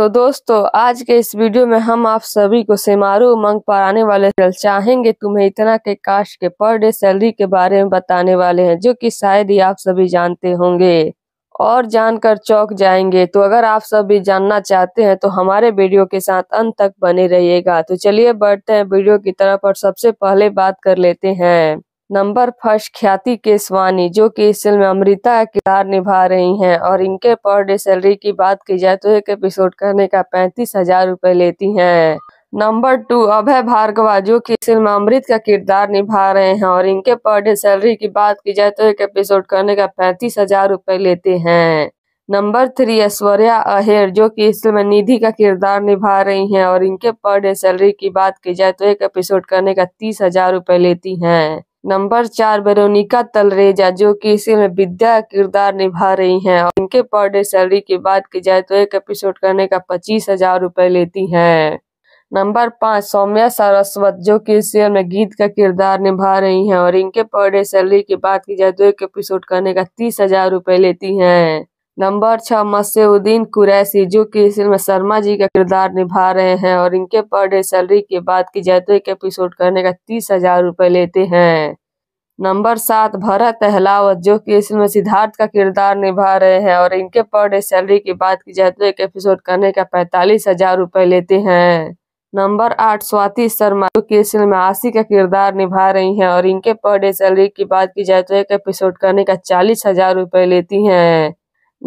तो दोस्तों आज के इस वीडियो में हम आप सभी को सेमारू उमंग पर आने वाले चाहेंगे तुम्हें इतना के कास्ट के पर डे सैलरी के बारे में बताने वाले हैं जो कि शायद ही आप सभी जानते होंगे और जानकर चौक जाएंगे तो अगर आप सभी जानना चाहते हैं तो हमारे वीडियो के साथ अंत तक बने रहिएगा तो चलिए बढ़ते हैं वीडियो की तरफ और सबसे पहले बात कर लेते हैं नंबर फर्स्ट ख्याति केसवानी जो कि इस फिल्म में अमृता का किरदार निभा रही हैं और इनके पर डे सैलरी की बात की जाए तो एक एपिसोड करने का पैंतीस हजार रूपए लेती है नंबर टू अभय भार्गवा जो कि फिल्म अमृत का किरदार निभा रहे हैं और इनके पर डे सैलरी की बात की जाए तो एक एपिसोड करने का पैंतीस हजार रूपए लेते हैं नंबर थ्री ऐश्वर्या अहेर जो कि इस फिल्म निधि का किरदार निभा रही हैं और इनके पर डे सैलरी की बात की जाए तो एक एपिसोड करने का तीस हजार रूपए लेती हैं नंबर चार वेरोनिका तलरेजा जो कि इसी में विद्या किरदार निभा रही हैं और इनके पर डे सैलरी की बात की जाए तो एक एपिसोड करने का पच्चीस हजार रुपये लेती हैं नंबर पाँच सौम्या सरस्वत जो कि इस सीरियल में गीत का किरदार निभा रही हैं और इनके पर डे सैलरी की बात की जाए तो एक एपिसोड करने का तीस हजार रुपये लेती हैं नंबर छः मसीउद्दीन कुरैसी जो कि इस में शर्मा जी का किरदार निभा रहे हैं और इनके पर डे सैलरी की बात की जाए तो एक एपिसोड करने का तीस हजार रुपये लेते हैं नंबर सात भरत अहलावत जो कि इसमें सिद्धार्थ का किरदार निभा रहे हैं और इनके पर डे सैलरी की बात की जाए तो एक एपिसोड करने का पैंतालीस हजार रुपये लेते हैं नंबर आठ स्वाति शर्मा जो कि इस फिल्म आशी का किरदार निभा रही हैं और इनके पर डे सैलरी की बात की जाए तो एक एपिसोड करने का चालीस हजार रुपये लेती हैं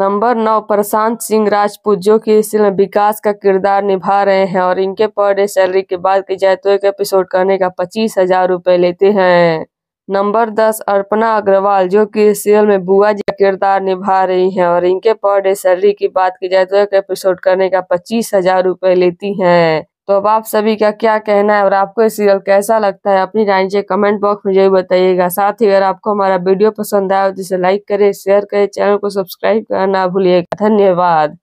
नंबर नौ प्रशांत सिंह राजपूत जो कि इस फिल्म विकास का किरदार निभा रहे हैं और इनके पर डे सैलरी की बात की जाए तो एक एपिसोड करने का पच्चीस हजार रुपये लेते हैं नंबर दस अर्पणा अग्रवाल जो कि इस सीरियल में बुआ जी का किरदार निभा रही हैं और इनके पर डे सैलरी की बात की जाए तो एक एपिसोड करने का पच्चीस हजार रुपये लेती हैं तो अब आप सभी का क्या कहना है और आपको ये सीरियल कैसा लगता है अपनी राय से कमेंट बॉक्स में जरूर बताइएगा साथ ही अगर आपको हमारा वीडियो पसंद आया तो इसे लाइक करें शेयर करें चैनल को सब्सक्राइब करना ना भूलिएगा धन्यवाद